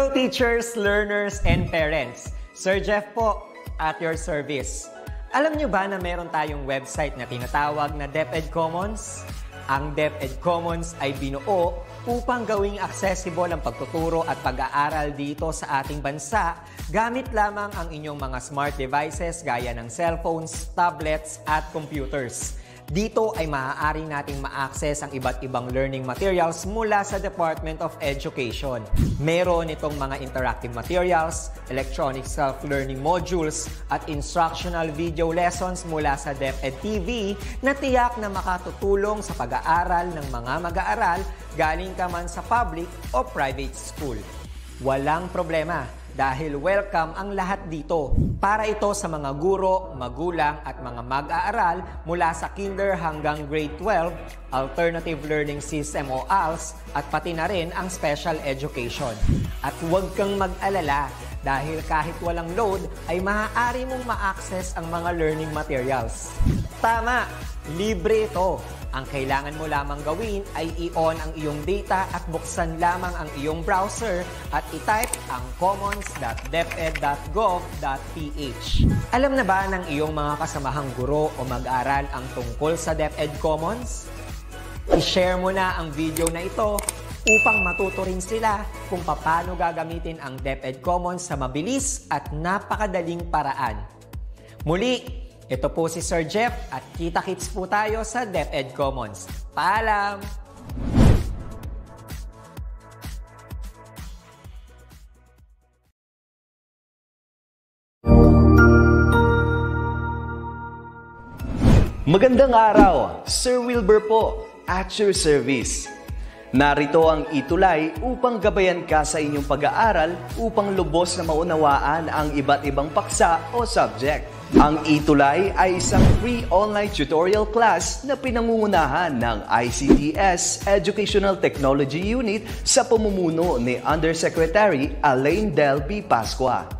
Hello teachers, learners, and parents. Sir Jeff po, at your service. Alam nyo ba na meron tayong website na tinatawag na DepEd Commons? Ang DepEd Commons ay binuo upang gawing accessible ang pagtuturo at pag-aaral dito sa ating bansa gamit lamang ang inyong mga smart devices gaya ng cellphones, tablets at computers. Dito ay maaari nating ma-access ang iba't ibang learning materials mula sa Department of Education. Meron itong mga interactive materials, electronic self-learning modules, at instructional video lessons mula sa DepEd TV na tiyak na makatutulong sa pag-aaral ng mga mag-aaral galing ka man sa public o private school. Walang problema dahil welcome ang lahat dito. Para ito sa mga guro, magulang at mga mag-aaral mula sa kinder hanggang grade 12, alternative learning system o ALS at pati na rin ang special education. At huwag kang mag-alala dahil kahit walang load ay maaari mong ma-access ang mga learning materials. Tama! Libre ito! Ang kailangan mo lamang gawin ay i-on ang iyong data at buksan lamang ang iyong browser at i-type ang commons.deped.gov.ph. Alam na ba ng iyong mga kasamahang guro o mag-aral ang tungkol sa DepEd Commons? I-share mo na ang video na ito upang matuto rin sila kung paano gagamitin ang DepEd Commons sa mabilis at napakadaling paraan. Muli, ito po si Sir Jeff at kita-kits po tayo sa DepEd Commons. Paalam! Magandang araw, Sir Wilbur po, at your service. Narito ang itulay upang gabayan ka sa inyong pag-aaral upang lubos na maunawaan ang iba't ibang paksa o subject. Ang Itulay ay isang free online tutorial class na pinangungunahan ng ICTS Educational Technology Unit sa pamumuno ni Undersecretary Alain Del P. Pascua.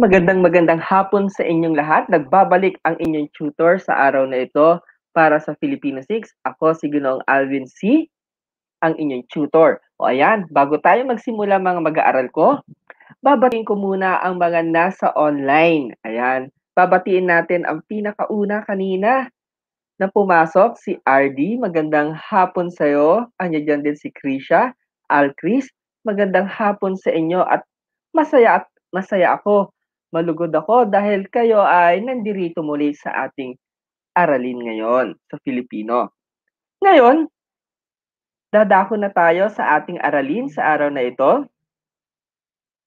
Magandang magandang hapon sa inyong lahat. Nagbabalik ang inyong tutor sa araw na ito para sa Filipino 6. Ako si Ginoong Alvin C, ang inyong tutor. O ayan, bago tayo magsimula mga mag-aaral ko, babatiin ko muna ang mga nasa online. Ayan, babatiin natin ang pinakauna kanina na pumasok, si RD. Magandang hapon sa iyo. Anya dyan din si Krisha, Alcris. Magandang hapon sa inyo at masaya at masaya ako malugod ako dahil kayo ay nandirito muli sa ating aralin ngayon sa Filipino. Ngayon, dadako na tayo sa ating aralin sa araw na ito.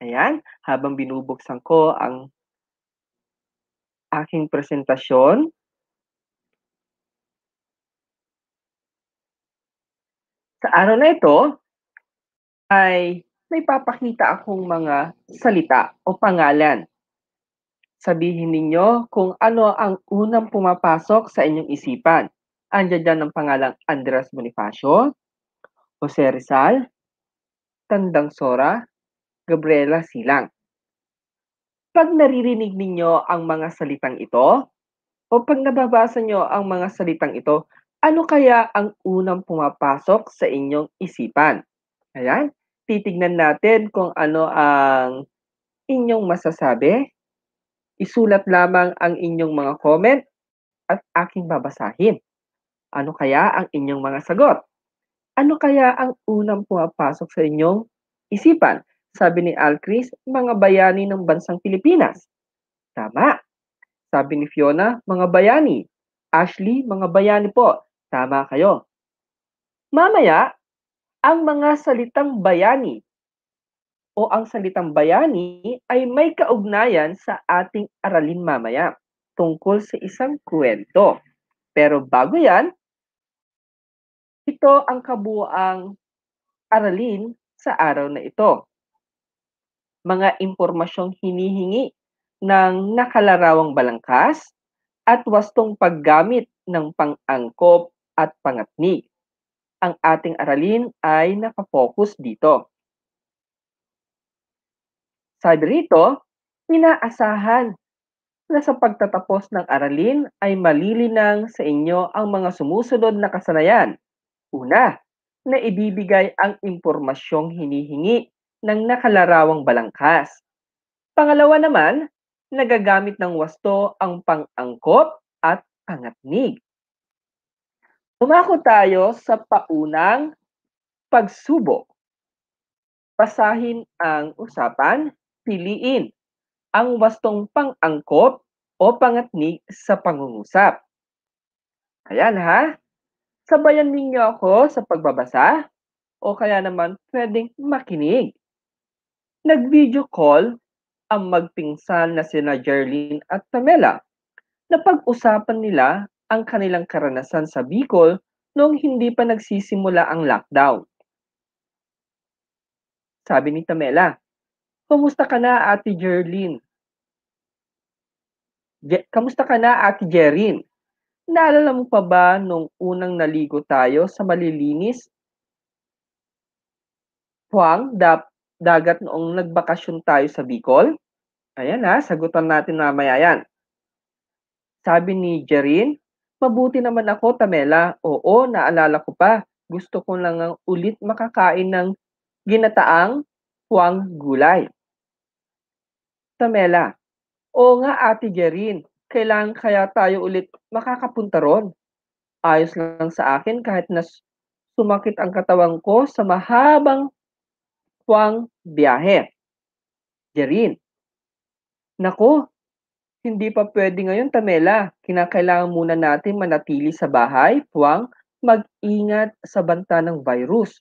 Ayan, habang binubuksan ko ang aking presentasyon, sa araw na ito ay may papakita akong mga salita o pangalan Sabihin ninyo kung ano ang unang pumapasok sa inyong isipan. Andiyan dyan ang pangalang Andres Bonifacio, Jose Rizal, Tandang Sora, Gabriela Silang. Pag naririnig ninyo ang mga salitang ito, o pag nababasa nyo ang mga salitang ito, ano kaya ang unang pumapasok sa inyong isipan? Ayan, titignan natin kung ano ang inyong masasabi Isulat lamang ang inyong mga comment at aking babasahin. Ano kaya ang inyong mga sagot? Ano kaya ang unang pumapasok sa inyong isipan? Sabi ni Alcris, mga bayani ng bansang Pilipinas. Tama. Sabi ni Fiona, mga bayani. Ashley, mga bayani po. Tama kayo. Mamaya, ang mga salitang bayani o ang salitang bayani ay may kaugnayan sa ating aralin mamaya tungkol sa isang kwento. Pero bago yan, ito ang kabuang aralin sa araw na ito. Mga impormasyong hinihingi ng nakalarawang balangkas at wastong paggamit ng pangangkop at pangatni. Ang ating aralin ay nakapokus dito. Sabi rito, inaasahan na sa pagtatapos ng aralin ay malilinang sa inyo ang mga sumusunod na kasanayan. Una, na ibibigay ang impormasyong hinihingi ng nakalarawang balangkas. Pangalawa naman, nagagamit ng wasto ang pangangkop at pangatnig. Umako tayo sa paunang pagsubok. Pasahin ang usapan piliin ang wastong pang-angkop o pangatnig sa pangungusap. Ayan ha. Sabayan ninyo ako sa pagbabasa o kaya naman pwedeng makinig. Nag-video call ang magpinsan na sina Jerlyn at Pamela. Napag-usapan nila ang kanilang karanasan sa Bicol noong hindi pa nagsisimula ang lockdown. Sabi ni Tamela, Kumusta ka na, Ate Jerlyn? Je- Kamusta ka na, Ate Jerin? Naalala mo pa ba nung unang naligo tayo sa malilinis? Huang, da- dagat noong nagbakasyon tayo sa Bicol? Ayan ha, sagutan natin mamaya yan. Sabi ni Jerin, mabuti naman ako, Tamela. Oo, naalala ko pa. Gusto ko lang ulit makakain ng ginataang huang gulay. Tamela, o nga Ate Gerin, kailan kaya tayo ulit makakapunta ron? Ayos lang sa akin kahit na sumakit ang katawan ko sa mahabang puwang biyahe. Gerin. Nako, hindi pa pwede ngayon, Tamela. Kinakailangan muna natin manatili sa bahay, puwang mag-ingat sa banta ng virus.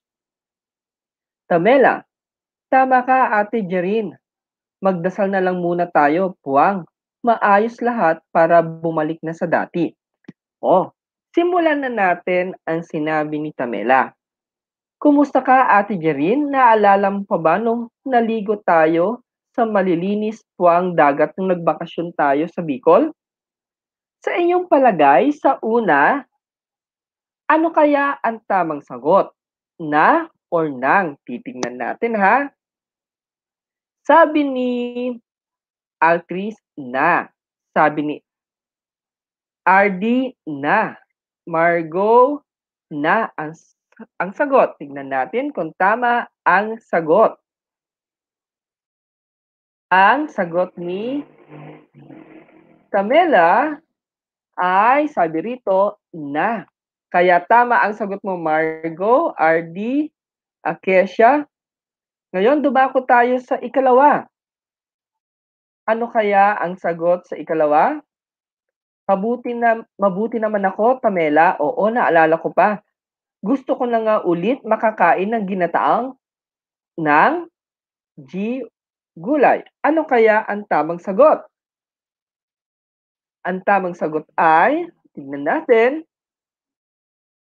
Tamela, tama ka, Ate Jerin magdasal na lang muna tayo, puwang. Maayos lahat para bumalik na sa dati. Oh, simulan na natin ang sinabi ni Tamela. Kumusta ka, Ate Gerin? Naalala mo pa ba nung naligo tayo sa malilinis puwang dagat nung nagbakasyon tayo sa Bicol? Sa inyong palagay, sa una, ano kaya ang tamang sagot? Na or nang? Titingnan natin ha. Sabi ni Alcris na. Sabi ni RD na. Margo na ang, ang sagot. Tignan natin kung tama ang sagot. Ang sagot ni Camela ay sabi rito na. Kaya tama ang sagot mo Margo, RD, Akesha, ngayon, dumako tayo sa ikalawa. Ano kaya ang sagot sa ikalawa? Mabuti, na, mabuti naman ako, Pamela. Oo, naalala ko pa. Gusto ko na nga ulit makakain ng ginataang ng G gulay. Ano kaya ang tamang sagot? Ang tamang sagot ay, tignan natin,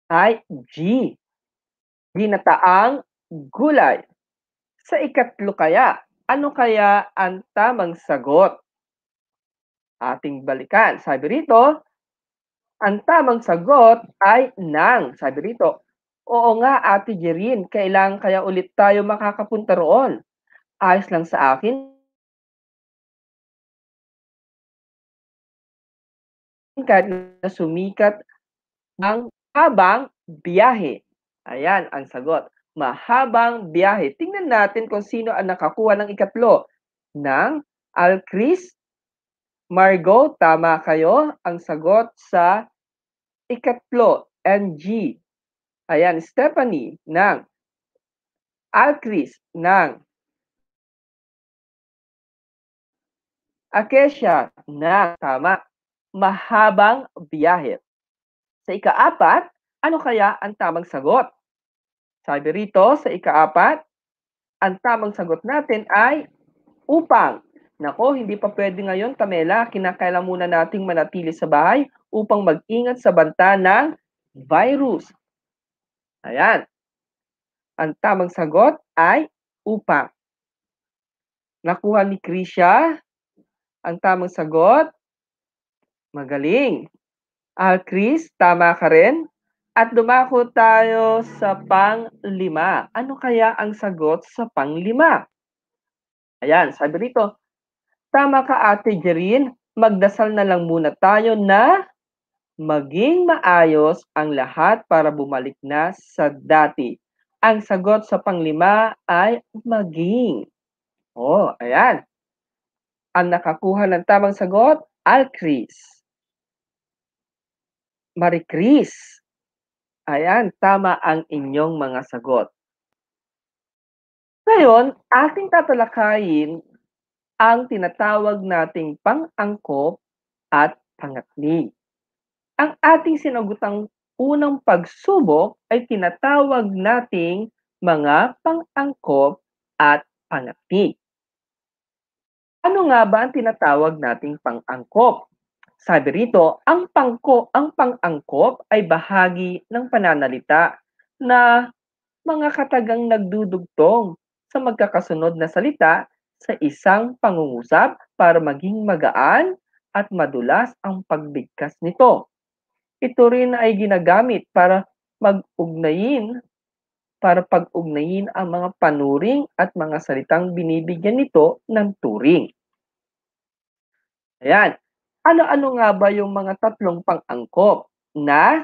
ay G. Ginataang gulay. Sa ikatlo kaya, ano kaya ang tamang sagot? Ating balikan. Sabi rito, ang tamang sagot ay nang. Sabi rito, oo nga Ate Jerin, kailangan kaya ulit tayo makakapunta roon. Ayos lang sa akin kahit na sumikat ang habang biyahe. Ayan ang sagot mahabang biyahe. Tingnan natin kung sino ang nakakuha ng ikatlo ng Alcris. Margo, tama kayo. Ang sagot sa ikatlo, NG. Ayan, Stephanie ng Alcris ng Akesha na tama. Mahabang biyahe. Sa ikaapat, ano kaya ang tamang sagot? Sabi rito sa ikaapat, ang tamang sagot natin ay upang. Nako, hindi pa pwede ngayon, Kamela. Kinakailan muna nating manatili sa bahay upang mag-ingat sa banta ng virus. Ayan. Ang tamang sagot ay upang. Nakuha ni Krisha ang tamang sagot. Magaling. Al ah, Chris, tama ka rin? At dumako tayo sa pang panglima. Ano kaya ang sagot sa pang panglima? Ayan, sabi rito, tama ka ate Jerin, magdasal na lang muna tayo na maging maayos ang lahat para bumalik na sa dati. Ang sagot sa panglima ay maging. Oh, ayan. Ang nakakuha ng tamang sagot, Alcris. Maricris. Ayan, tama ang inyong mga sagot. Ngayon, ating tatalakayin ang tinatawag nating pangangkop at pangatli. Ang ating sinagutang unang pagsubok ay tinatawag nating mga pangangkop at pangatli. Ano nga ba ang tinatawag nating pangangkop? Sabi rito, ang pangko, ang pangangkop ay bahagi ng pananalita na mga katagang nagdudugtong sa magkakasunod na salita sa isang pangungusap para maging magaan at madulas ang pagbigkas nito. Ito rin ay ginagamit para mag-ugnayin para pag-ugnayin ang mga panuring at mga salitang binibigyan nito ng turing. Ayan ano-ano nga ba yung mga tatlong pang-angkop na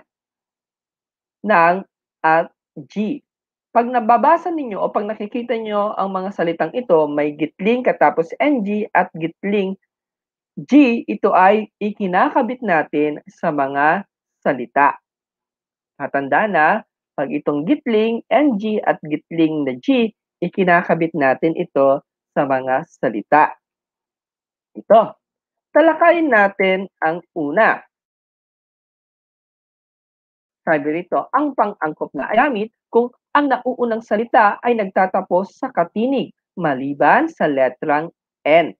ng at G? Pag nababasa ninyo o pag nakikita nyo ang mga salitang ito, may gitling katapos ng at gitling G, ito ay ikinakabit natin sa mga salita. Katanda na, pag itong gitling ng at gitling na G, ikinakabit natin ito sa mga salita. Ito, Talakayin natin ang una. Sabi rito, ang pang-angkop na ayamit kung ang nauunang salita ay nagtatapos sa katinig maliban sa letrang N.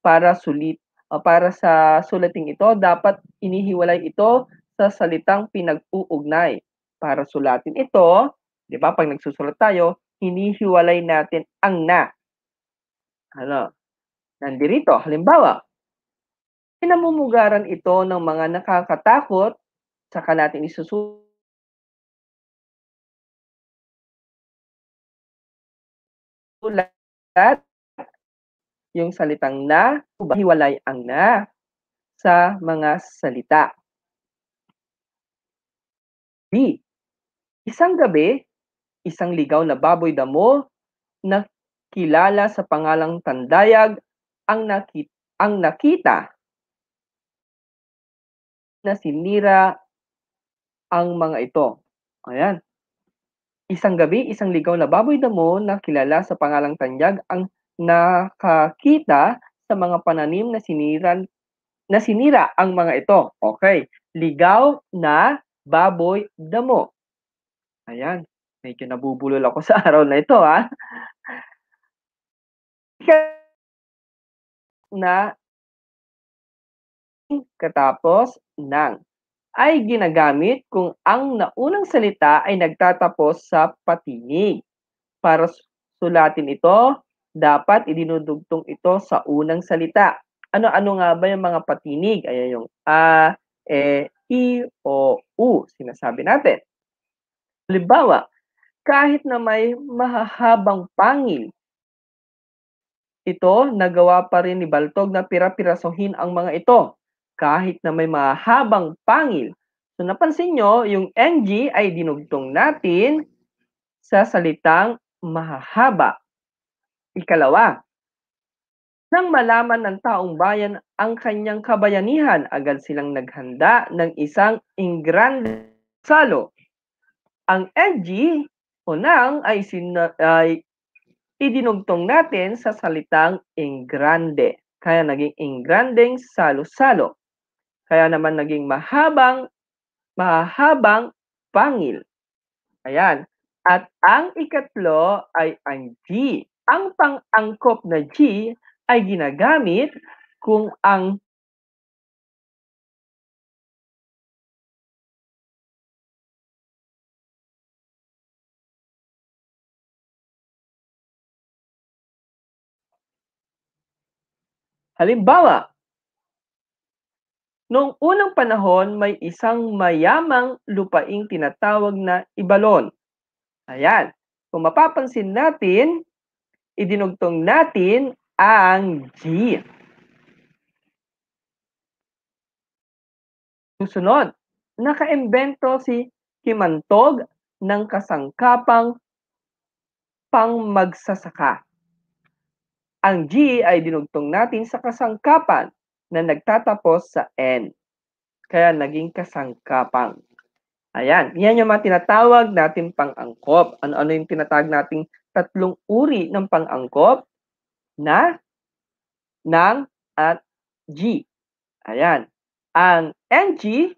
Para sulit para sa sulating ito, dapat inihiwalay ito sa salitang pinag-uugnay. Para sulatin ito, 'di ba? Pag nagsusulat tayo, hinihiwalay natin ang na. Ano? Nandirito, halimbawa, pinamumugaran ito ng mga nakakatakot, sa natin isusunod sulat yung salitang na, hiwalay ang na sa mga salita. B. Isang gabi, isang ligaw na baboy damo na kilala sa pangalang Tandayag ang nakita, ang nakita na sinira ang mga ito. Ayan. Isang gabi, isang ligaw na baboy damo na kilala sa pangalang Tanyag ang nakakita sa mga pananim na sinira na sinira ang mga ito. Okay. Ligaw na baboy damo. Ayan. Medyo nabubulol ako sa araw na ito, ha? na katapos ng ay ginagamit kung ang naunang salita ay nagtatapos sa patinig. Para sulatin ito, dapat idinudugtong ito sa unang salita. Ano-ano nga ba yung mga patinig? Ayan yung a, e, i, o, u, sinasabi natin. Halimbawa, kahit na may mahahabang pangil, ito nagawa pa rin ni Baltog na pira-pirasohin ang mga ito kahit na may mahabang pangil. So napansin nyo, yung NG ay dinugtong natin sa salitang mahahaba. Ikalawa, nang malaman ng taong bayan ang kanyang kabayanihan, agad silang naghanda ng isang ingrande salo. Ang NG o nang ay, sina, ay idinugtong natin sa salitang ingrande. Kaya naging ingrandeng salo-salo. Kaya naman naging mahabang, mahabang pangil. Ayan. At ang ikatlo ay ang G. Ang pang-angkop na G ay ginagamit kung ang Halimbawa, Noong unang panahon, may isang mayamang lupaing tinatawag na Ibalon. Ayan, kung mapapansin natin, idinugtong natin ang G. Susunod, nakaimbento si Kimantog ng kasangkapang pangmagsasaka. Ang G ay dinugtong natin sa kasangkapan na nagtatapos sa N. Kaya naging kasangkapang. Ayan, yan yung mga tinatawag natin pang-angkop. Ano-ano yung tinatawag nating tatlong uri ng pang-angkop? Na, ng, at G. Ayan. Ang NG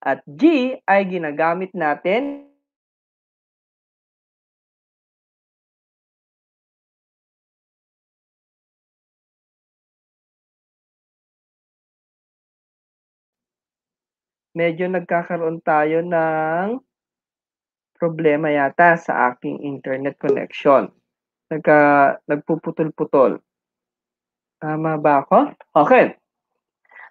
at G ay ginagamit natin medyo nagkakaroon tayo ng problema yata sa aking internet connection. Nagka, nagpuputol-putol. Tama ba ako? Okay.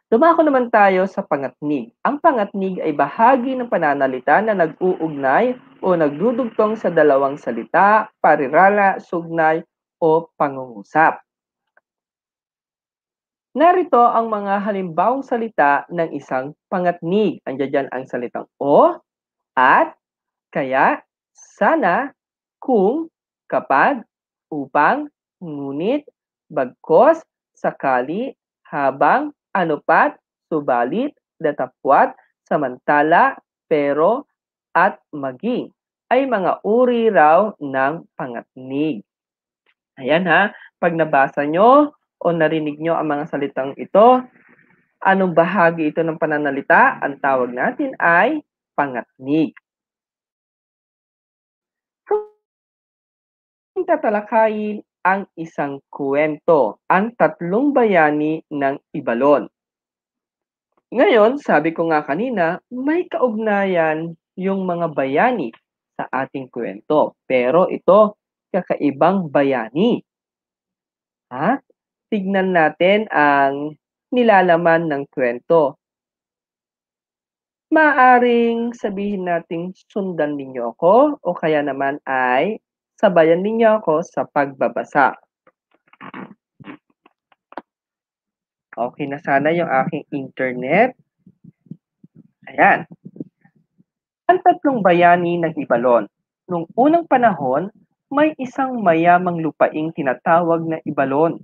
Dumako naman tayo sa pangatnig. Ang pangatnig ay bahagi ng pananalita na nag-uugnay o nagdudugtong sa dalawang salita, parirala, sugnay, o pangungusap. Narito ang mga halimbawang salita ng isang pangatnig. Andiyan dyan ang salitang o, at, kaya, sana, kung, kapag, upang, ngunit, bagkos, sakali, habang, anupat, subalit, datapwat, samantala, pero, at maging ay mga uri raw ng pangatnig. Ayan ha, pag nabasa nyo, o narinig nyo ang mga salitang ito, anong bahagi ito ng pananalita, ang tawag natin ay pangatnig. Kung tatalakayin ang isang kwento, ang tatlong bayani ng Ibalon. Ngayon, sabi ko nga kanina, may kaugnayan yung mga bayani sa ating kwento. Pero ito, kakaibang bayani. Ha? tignan natin ang nilalaman ng kwento. Maaring sabihin nating sundan ninyo ako o kaya naman ay sabayan ninyo ako sa pagbabasa. Okay na sana yung aking internet. Ayan. Ang tatlong bayani ng Ibalon. Noong unang panahon, may isang mayamang lupaing tinatawag na Ibalon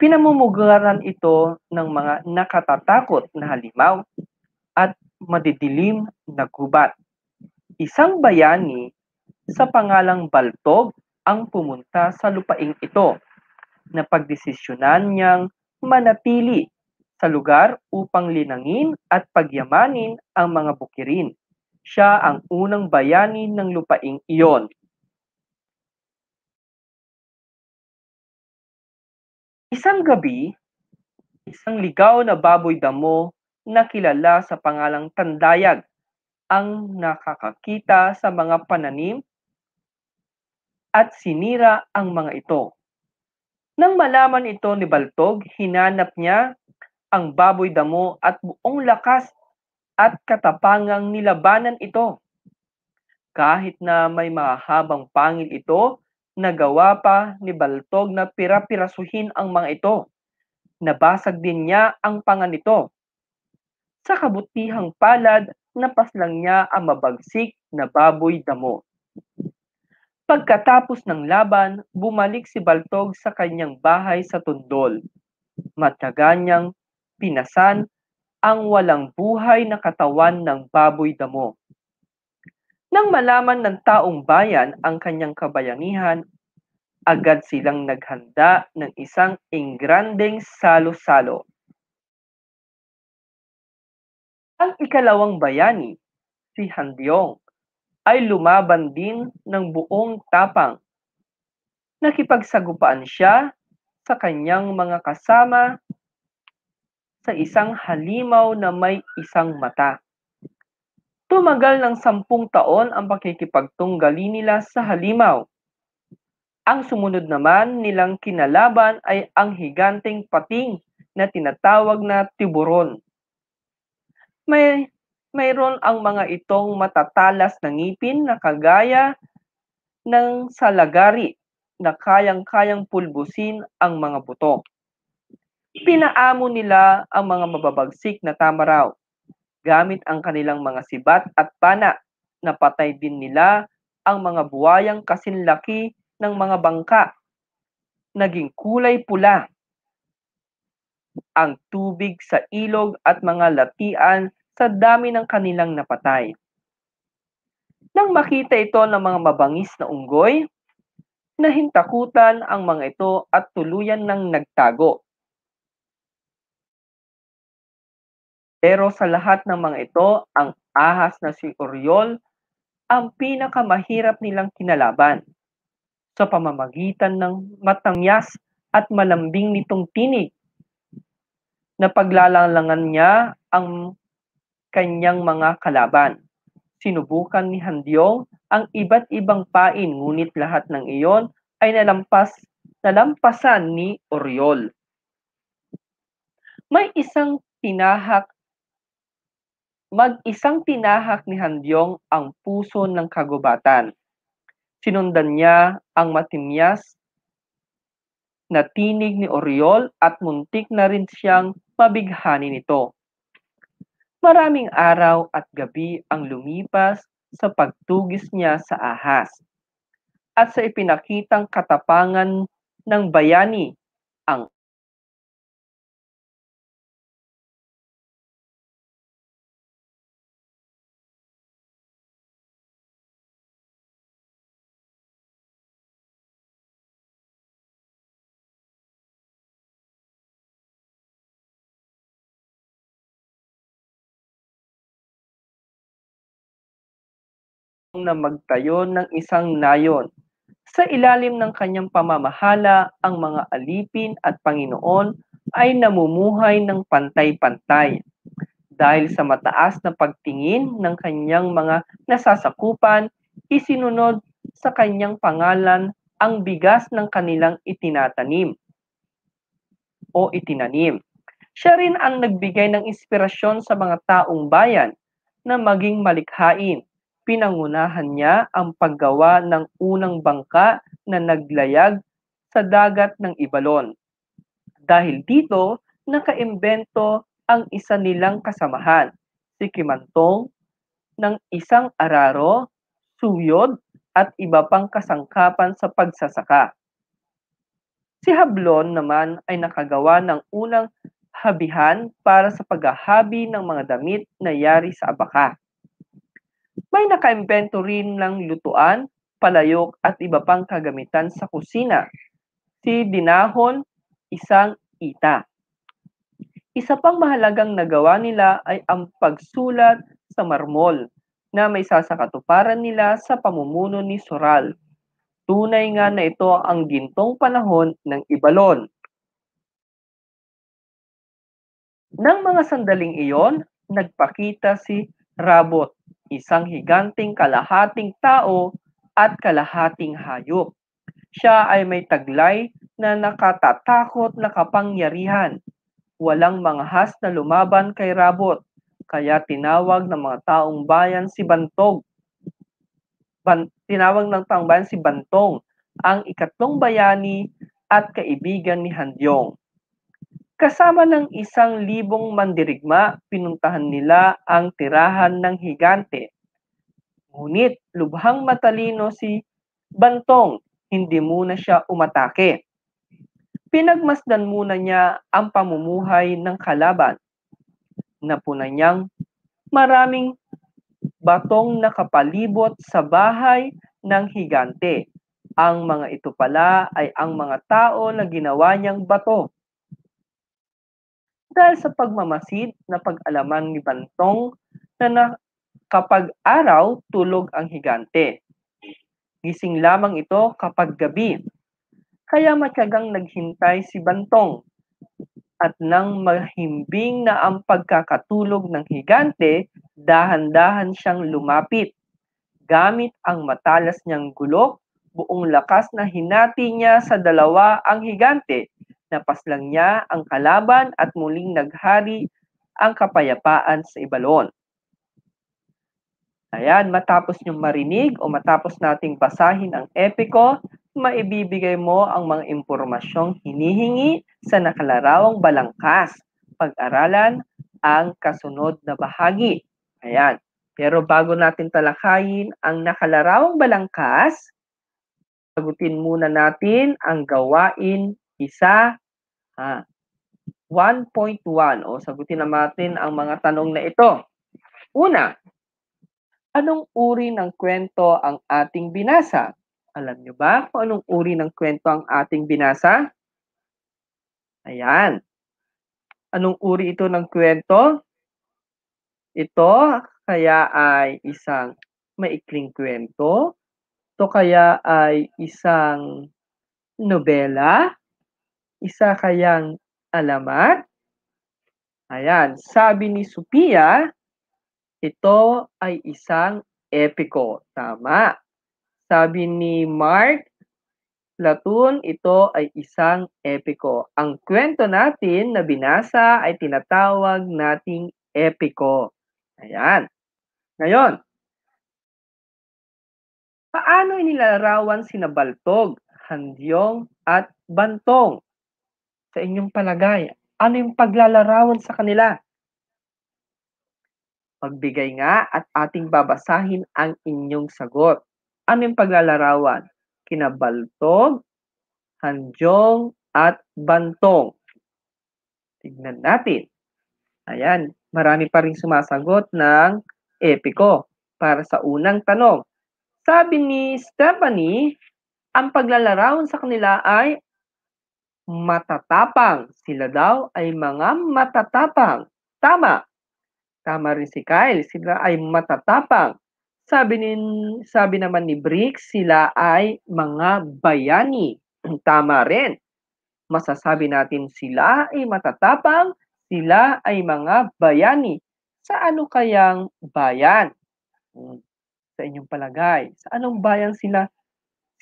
pinamumugaran ito ng mga nakatatakot na halimaw at madidilim na gubat. Isang bayani sa pangalang Baltog ang pumunta sa lupaing ito na pagdesisyonan niyang manatili sa lugar upang linangin at pagyamanin ang mga bukirin. Siya ang unang bayani ng lupaing iyon Isang gabi, isang ligaw na baboy damo na kilala sa pangalang Tandayag ang nakakakita sa mga pananim at sinira ang mga ito. Nang malaman ito ni Baltog, hinanap niya ang baboy damo at buong lakas at katapangang nilabanan ito. Kahit na may mahabang pangil ito nagawa pa ni Baltog na pirapirasuhin ang mga ito. Nabasag din niya ang panga nito. Sa kabutihang palad, napaslang niya ang mabagsik na baboy damo. Pagkatapos ng laban, bumalik si Baltog sa kanyang bahay sa Tundol. Mataganyang pinasan ang walang buhay na katawan ng baboy damo. Nang malaman ng taong bayan ang kanyang kabayanihan, agad silang naghanda ng isang ingrandeng salo-salo. Ang ikalawang bayani, si Handiong, ay lumaban din ng buong tapang. Nakipagsagupaan siya sa kanyang mga kasama sa isang halimaw na may isang mata. Tumagal ng sampung taon ang pakikipagtunggali nila sa halimaw. Ang sumunod naman nilang kinalaban ay ang higanting pating na tinatawag na tiburon. May mayroon ang mga itong matatalas na ngipin na kagaya ng salagari na kayang-kayang pulbusin ang mga buto. Pinaamo nila ang mga mababagsik na tamaraw gamit ang kanilang mga sibat at pana. Napatay din nila ang mga buwayang kasinlaki ng mga bangka. Naging kulay pula ang tubig sa ilog at mga latian sa dami ng kanilang napatay. Nang makita ito ng mga mabangis na unggoy, nahintakutan ang mga ito at tuluyan ng nagtago. Pero sa lahat ng mga ito, ang ahas na si Oriol ang pinakamahirap nilang kinalaban. Sa pamamagitan ng matangyas at malambing nitong tinig, na paglalalangan niya ang kanyang mga kalaban. Sinubukan ni Handiong ang iba't ibang pain, ngunit lahat ng iyon ay nalampas, nalampasan ni Oriol. May isang tinahak mag-isang tinahak ni Handyong ang puso ng kagubatan. Sinundan niya ang matimyas na tinig ni Oriol at muntik na rin siyang mabighani nito. Maraming araw at gabi ang lumipas sa pagtugis niya sa ahas at sa ipinakitang katapangan ng bayani ang na magtayo ng isang nayon. Sa ilalim ng kanyang pamamahala, ang mga alipin at Panginoon ay namumuhay ng pantay-pantay. Dahil sa mataas na pagtingin ng kanyang mga nasasakupan, isinunod sa kanyang pangalan ang bigas ng kanilang itinatanim o itinanim. Siya rin ang nagbigay ng inspirasyon sa mga taong bayan na maging malikhain pinangunahan niya ang paggawa ng unang bangka na naglayag sa dagat ng Ibalon. Dahil dito, nakaimbento ang isa nilang kasamahan, si Kimantong, ng isang araro, suyod, at iba pang kasangkapan sa pagsasaka. Si Hablon naman ay nakagawa ng unang habihan para sa paghahabi ng mga damit na yari sa abaka. May nakaimbento rin ng lutuan, palayok at iba pang kagamitan sa kusina. Si Dinahon, isang ita. Isa pang mahalagang nagawa nila ay ang pagsulat sa marmol na may sasakatuparan nila sa pamumuno ni Soral. Tunay nga na ito ang gintong panahon ng Ibalon. Nang mga sandaling iyon, nagpakita si Rabot isang higanting kalahating tao at kalahating hayop. Siya ay may taglay na nakatatakot na kapangyarihan. Walang manghas na lumaban kay Rabot, kaya tinawag ng mga taong bayan si Bantog. Ban- tinawag ng taong bayan si Bantong, ang ikatlong bayani at kaibigan ni Handyong. Kasama ng isang libong mandirigma, pinuntahan nila ang tirahan ng higante. Ngunit lubhang matalino si Bantong, hindi muna siya umatake. Pinagmasdan muna niya ang pamumuhay ng kalaban. Napuna niyang maraming batong nakapalibot sa bahay ng higante. Ang mga ito pala ay ang mga tao na ginawa niyang bato dahil sa pagmamasid na pag-alaman ni Bantong na, na kapag araw tulog ang higante. Gising lamang ito kapag gabi. Kaya matyagang naghintay si Bantong at nang mahimbing na ang pagkakatulog ng higante, dahan-dahan siyang lumapit. Gamit ang matalas niyang gulok, buong lakas na hinati niya sa dalawa ang higante lang niya ang kalaban at muling naghari ang kapayapaan sa Ibalon. Ayan, matapos niyong marinig o matapos nating basahin ang epiko, maibibigay mo ang mga impormasyong hinihingi sa nakalarawang balangkas. Pag-aralan ang kasunod na bahagi. Ayan. Pero bago natin talakayin ang nakalarawang balangkas, sagutin muna natin ang gawain isa, ha, 1.1. O sagutin na natin ang mga tanong na ito. Una, anong uri ng kwento ang ating binasa? Alam nyo ba kung anong uri ng kwento ang ating binasa? Ayan. Anong uri ito ng kwento? Ito kaya ay isang maikling kwento. Ito kaya ay isang nobela isa kayang alamat? Ayan, sabi ni Sophia, ito ay isang epiko. Tama. Sabi ni Mark Platon, ito ay isang epiko. Ang kwento natin na binasa ay tinatawag nating epiko. Ayan. Ngayon, paano inilarawan sina Baltog, Handyong at Bantong? sa inyong palagay? Ano yung paglalarawan sa kanila? Magbigay nga at ating babasahin ang inyong sagot. Ano yung paglalarawan? Kinabaltog, hanjong, at bantong. Tignan natin. Ayan, marami pa rin sumasagot ng epiko para sa unang tanong. Sabi ni Stephanie, ang paglalarawan sa kanila ay matatapang. Sila daw ay mga matatapang. Tama. Tama rin si Kyle. Sila ay matatapang. Sabi, ni, sabi naman ni Brick, sila ay mga bayani. Tama rin. Masasabi natin sila ay matatapang, sila ay mga bayani. Sa ano kayang bayan? Hmm. Sa inyong palagay, sa anong bayan sila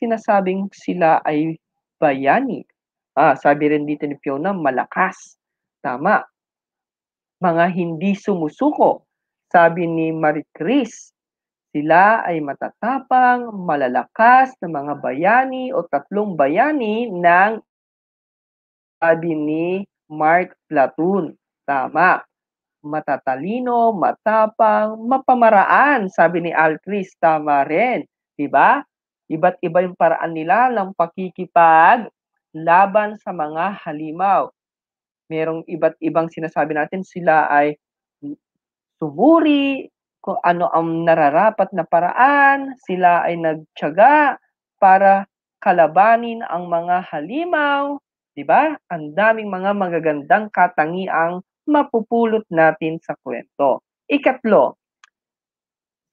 sinasabing sila ay bayani? Ah, sabi rin dito ni Fiona, malakas. Tama. Mga hindi sumusuko. Sabi ni Marie Chris, sila ay matatapang, malalakas na mga bayani o tatlong bayani ng sabi ni Mark Platoon. Tama. Matatalino, matapang, mapamaraan, sabi ni Alcris. Tama rin. Diba? Iba't iba yung paraan nila ng pakikipag laban sa mga halimaw. Merong iba't ibang sinasabi natin sila ay sumuri kung ano ang nararapat na paraan, sila ay nagtiyaga para kalabanin ang mga halimaw, 'di ba? Ang daming mga magagandang katangiang mapupulot natin sa kwento. Ikatlo,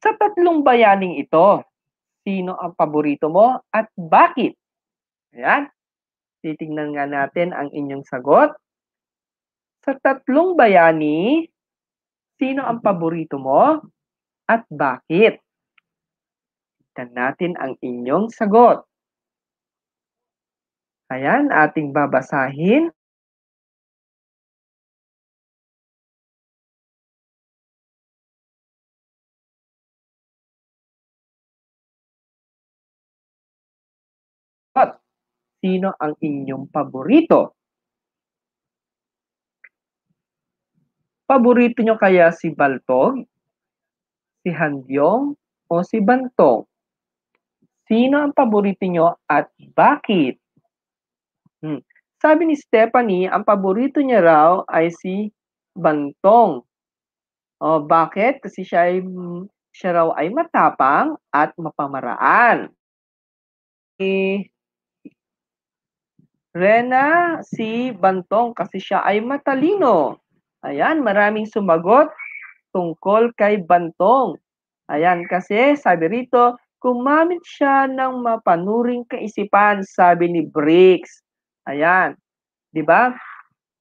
sa tatlong bayaning ito, sino ang paborito mo at bakit? Ayan. Titingnan nga natin ang inyong sagot. Sa tatlong bayani, sino ang paborito mo at bakit? Tignan natin ang inyong sagot. Ayan, ating babasahin. But, sino ang inyong paborito? Paborito nyo kaya si Baltog, si Handyong, o si Bantog? Sino ang paborito nyo at bakit? Hmm. Sabi ni Stephanie, ang paborito niya raw ay si Bantong. O, bakit? Kasi siya, ay, siya raw ay matapang at mapamaraan. Eh, Rena, si Bantong kasi siya ay matalino. Ayan, maraming sumagot tungkol kay Bantong. Ayan, kasi sabi rito, gumamit siya ng mapanuring kaisipan, sabi ni Briggs. Ayan, di ba?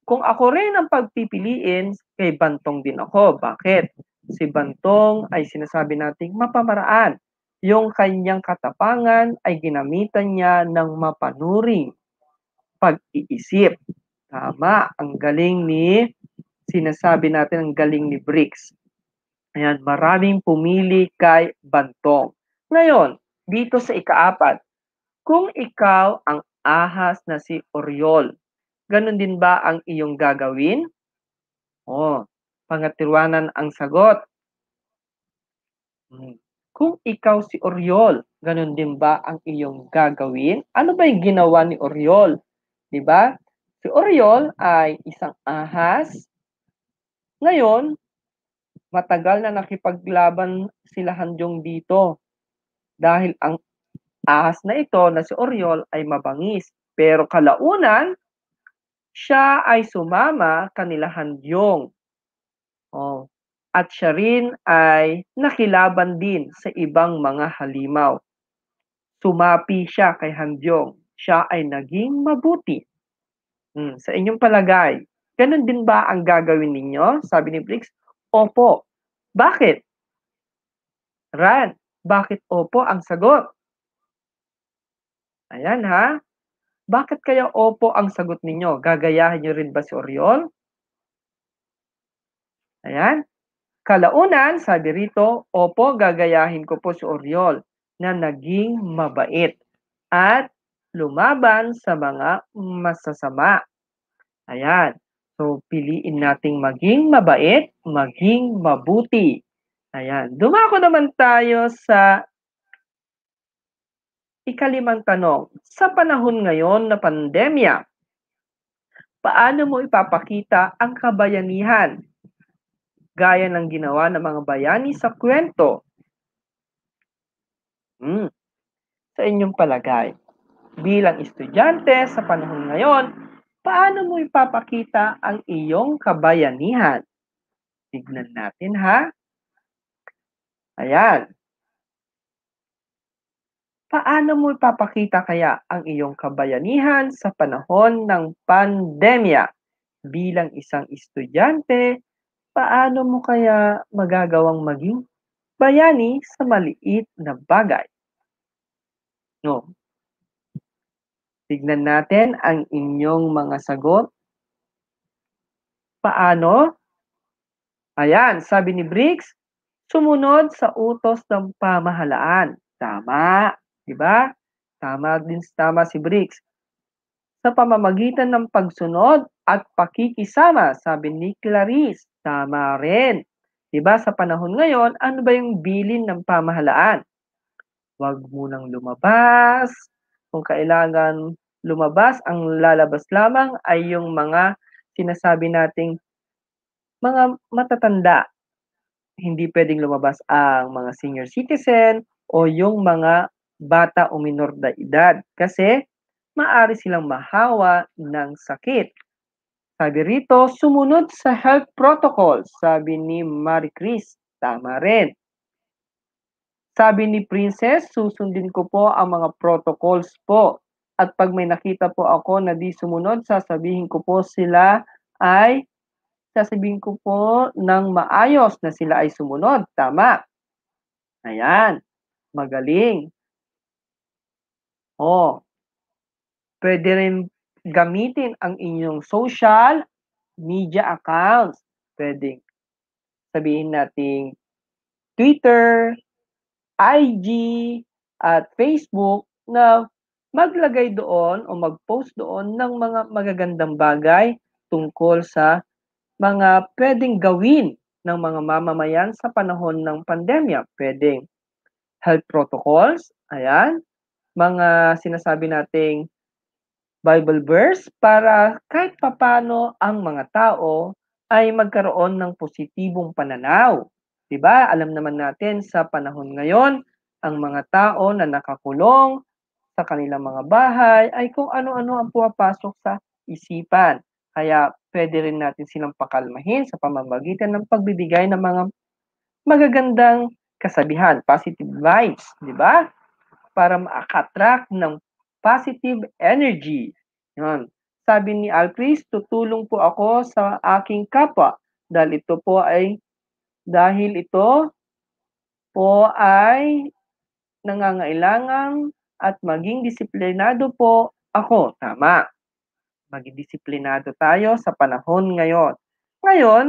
Kung ako rin ang pagpipiliin, kay Bantong din ako. Bakit? Si Bantong ay sinasabi nating mapamaraan. Yung kanyang katapangan ay ginamitan niya ng mapanuring pag-iisip. Tama, ang galing ni, sinasabi natin ang galing ni Briggs. Ayan, maraming pumili kay Bantong. Ngayon, dito sa ikaapat, kung ikaw ang ahas na si Oriol, ganun din ba ang iyong gagawin? Oh, pangatirwanan ang sagot. Hmm. Kung ikaw si Oriol, ganun din ba ang iyong gagawin? Ano ba yung ginawa ni Oriol? 'Di ba? Si Oriol ay isang ahas. Ngayon, matagal na nakipaglaban sila Hanjong dito dahil ang ahas na ito na si Oriol ay mabangis. Pero kalaunan, siya ay sumama kanila Hanjong. Oh. At siya rin ay nakilaban din sa ibang mga halimaw. Sumapi siya kay Hanjong siya ay naging mabuti. Hmm, sa inyong palagay, ganun din ba ang gagawin ninyo? Sabi ni Briggs, opo. Bakit? Ran, bakit opo ang sagot? Ayan ha. Bakit kaya opo ang sagot ninyo? Gagayahin nyo rin ba si Oriol? Ayan. Kalaunan, sabi rito, opo, gagayahin ko po si Oriol na naging mabait at lumaban sa mga masasama. Ayan. So, piliin nating maging mabait, maging mabuti. Ayan. Dumako naman tayo sa ikalimang tanong. Sa panahon ngayon na pandemya, paano mo ipapakita ang kabayanihan? Gaya ng ginawa ng mga bayani sa kwento. Hmm. Sa inyong palagay bilang estudyante sa panahon ngayon, paano mo ipapakita ang iyong kabayanihan? Tignan natin ha. Ayan. Paano mo ipapakita kaya ang iyong kabayanihan sa panahon ng pandemya? Bilang isang estudyante, paano mo kaya magagawang maging bayani sa maliit na bagay? No, Tignan natin ang inyong mga sagot. Paano? Ayan, sabi ni Briggs, sumunod sa utos ng pamahalaan. Tama, di ba? Tama din tama si Briggs. Sa pamamagitan ng pagsunod at pakikisama, sabi ni Clarice. Tama rin. Di ba sa panahon ngayon, ano ba yung bilin ng pamahalaan? Huwag munang lumabas, kung kailangan lumabas, ang lalabas lamang ay yung mga sinasabi nating mga matatanda. Hindi pwedeng lumabas ang mga senior citizen o yung mga bata o minor na edad kasi maari silang mahawa ng sakit. Sabi rito, sumunod sa health protocols, sabi ni Marie Chris. Tama rin. Sabi ni Princess, susundin ko po ang mga protocols po. At pag may nakita po ako na di sumunod, sasabihin ko po sila ay, sasabihin ko po ng maayos na sila ay sumunod. Tama. Ayan. Magaling. Oh. Pwede rin gamitin ang inyong social media accounts. Pwede. sabihin nating Twitter, IG at Facebook na maglagay doon o mag-post doon ng mga magagandang bagay tungkol sa mga pwedeng gawin ng mga mamamayan sa panahon ng pandemya. Pwedeng health protocols, ayan, mga sinasabi nating Bible verse para kahit papano ang mga tao ay magkaroon ng positibong pananaw Diba? Alam naman natin sa panahon ngayon, ang mga tao na nakakulong sa kanilang mga bahay ay kung ano-ano ang puwapasok sa isipan. Kaya pwede rin natin silang pakalmahin sa pamamagitan ng pagbibigay ng mga magagandang kasabihan, positive vibes, di ba? Para ma-attract ng positive energy. Yun. Sabi ni Alcris, tutulong po ako sa aking kapwa dahil ito po ay dahil ito po ay nangangailangan at maging disiplinado po ako. Tama. Maging disiplinado tayo sa panahon ngayon. Ngayon,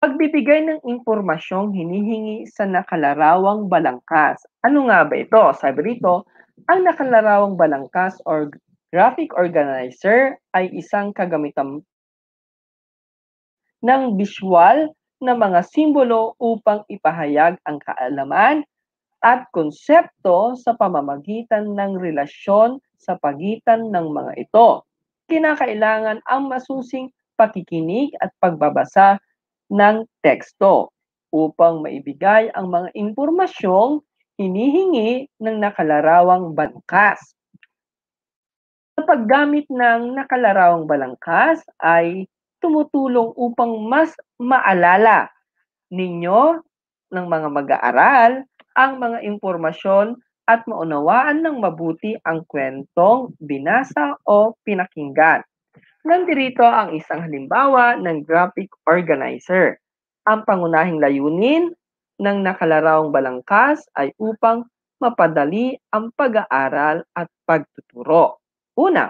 pagbibigay ng impormasyong hinihingi sa nakalarawang balangkas. Ano nga ba ito? Sabi rito, ang nakalarawang balangkas or graphic organizer ay isang kagamitan ng visual ng mga simbolo upang ipahayag ang kaalaman at konsepto sa pamamagitan ng relasyon sa pagitan ng mga ito. Kinakailangan ang masusing pakikinig at pagbabasa ng teksto upang maibigay ang mga impormasyong hinihingi ng nakalarawang balangkas. Sa paggamit ng nakalarawang balangkas ay tumutulong upang mas maalala ninyo ng mga mag-aaral ang mga impormasyon at maunawaan ng mabuti ang kwentong binasa o pinakinggan. Nandirito ang isang halimbawa ng graphic organizer. Ang pangunahing layunin ng nakalarawang balangkas ay upang mapadali ang pag-aaral at pagtuturo. Una,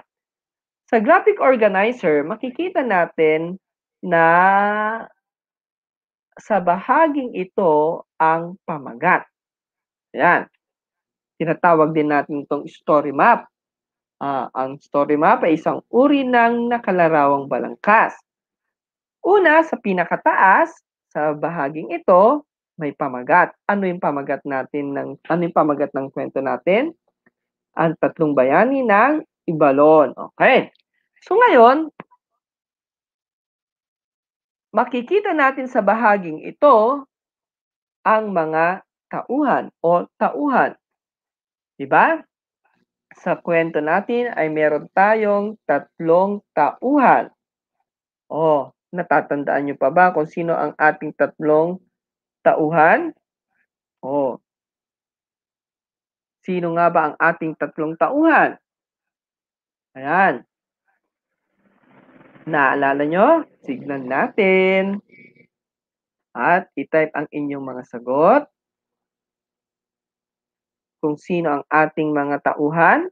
sa graphic organizer, makikita natin na sa bahaging ito ang pamagat. Yan. Tinatawag din natin itong story map. Uh, ang story map ay isang uri ng nakalarawang balangkas. Una, sa pinakataas, sa bahaging ito, may pamagat. Ano yung pamagat natin ng ano yung pamagat ng kwento natin? Ang tatlong bayani ng Ibalon. Okay. So ngayon, makikita natin sa bahaging ito ang mga tauhan o tauhan. Diba? Sa kwento natin ay meron tayong tatlong tauhan. Oh, natatandaan nyo pa ba kung sino ang ating tatlong tauhan? Oh. Sino nga ba ang ating tatlong tauhan? Ayan. Naalala nyo? Signan natin. At i-type ang inyong mga sagot. Kung sino ang ating mga tauhan.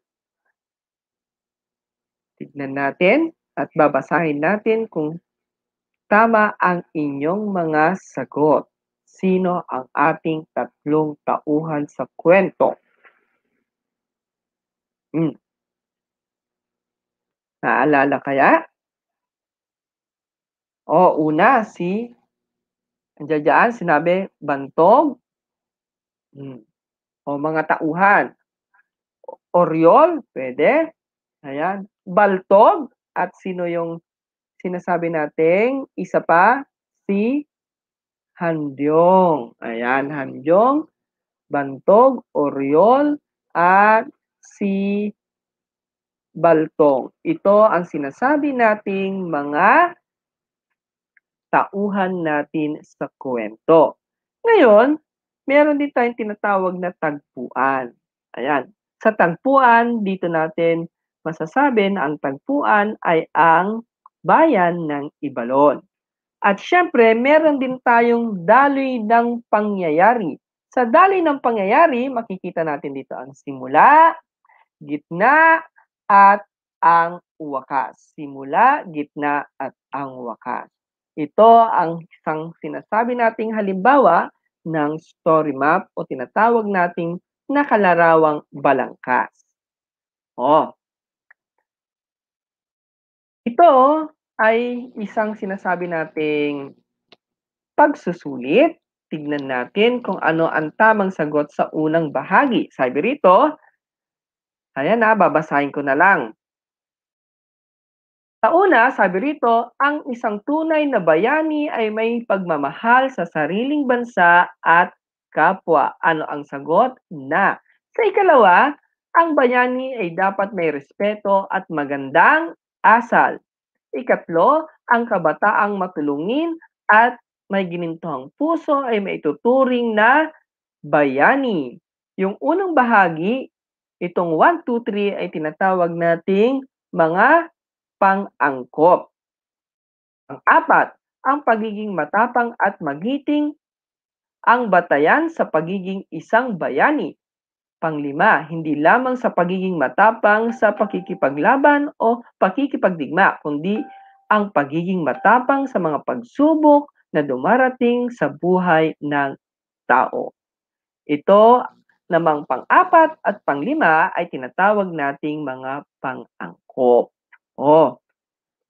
Tignan natin at babasahin natin kung tama ang inyong mga sagot. Sino ang ating tatlong tauhan sa kwento? Mm. Naalala kaya? O, una, si, andyan dyan, sinabi, bantog, hmm. o mga tauhan, oriol, pwede, ayan, baltog, at sino yung sinasabi nating isa pa, si Handyong. Ayan, Handyong, Bantog, Oriol, at si baltong. Ito ang sinasabi nating mga tauhan natin sa kwento. Ngayon, meron din tayong tinatawag na tagpuan. Ayan. Sa tagpuan, dito natin masasabi na ang tagpuan ay ang bayan ng Ibalon. At syempre, meron din tayong daloy ng pangyayari. Sa daloy ng pangyayari, makikita natin dito ang simula, gitna, at ang wakas. Simula, gitna, at ang wakas. Ito ang isang sinasabi nating halimbawa ng story map o tinatawag nating nakalarawang balangkas. Oh. Ito ay isang sinasabi nating pagsusulit. Tignan natin kung ano ang tamang sagot sa unang bahagi. Sabi rito, Ayan na, babasahin ko na lang. Sa una, sabi rito, ang isang tunay na bayani ay may pagmamahal sa sariling bansa at kapwa. Ano ang sagot? Na. Sa ikalawa, ang bayani ay dapat may respeto at magandang asal. Ikatlo, ang kabataang matulungin at may ginintohang puso ay maituturing na bayani. Yung unang bahagi, Itong 1, 2, 3 ay tinatawag nating mga pangangkop. Ang apat, ang pagiging matapang at magiting, ang batayan sa pagiging isang bayani. Panglima, hindi lamang sa pagiging matapang sa pakikipaglaban o pakikipagdigma, kundi ang pagiging matapang sa mga pagsubok na dumarating sa buhay ng tao. Ito namang pang-apat at pang-lima ay tinatawag nating mga pang-angkop. Oh.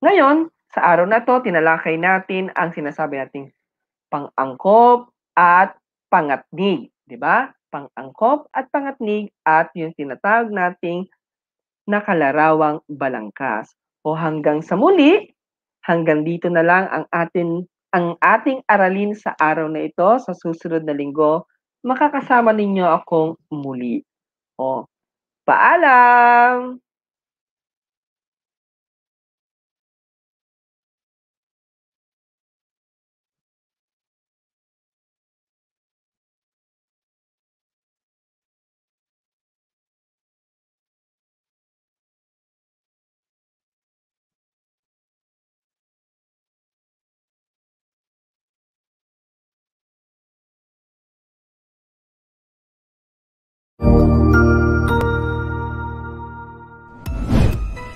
Ngayon, sa araw na to, tinalakay natin ang sinasabi nating pang-angkop at pangatnig, 'di ba? Pang-angkop at pangatnig at yung tinatawag nating nakalarawang balangkas. O hanggang sa muli, hanggang dito na lang ang atin ang ating aralin sa araw na ito sa susunod na linggo makakasama ninyo akong muli. O, paalam!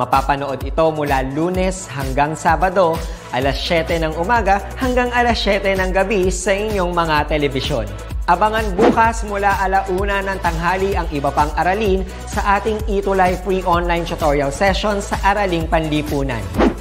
Mapapanood ito mula lunes hanggang Sabado, alas 7 ng umaga hanggang alas 7 ng gabi sa inyong mga telebisyon. Abangan bukas mula alauna ng tanghali ang iba pang aralin sa ating Itulay Free Online Tutorial Session sa Araling Panlipunan